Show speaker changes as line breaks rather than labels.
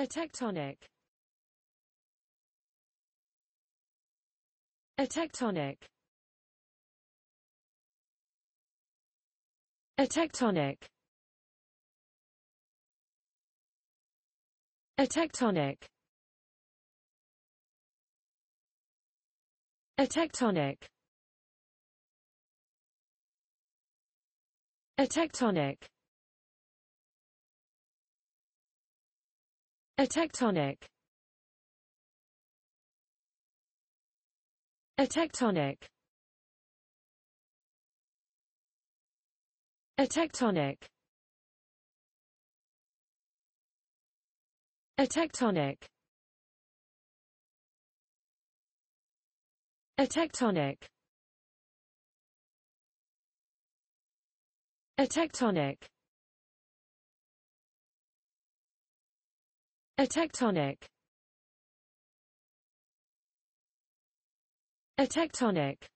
A tectonic A tectonic A tectonic A tectonic A tectonic A tectonic A tectonic A tectonic A tectonic A tectonic A tectonic A tectonic A tectonic A tectonic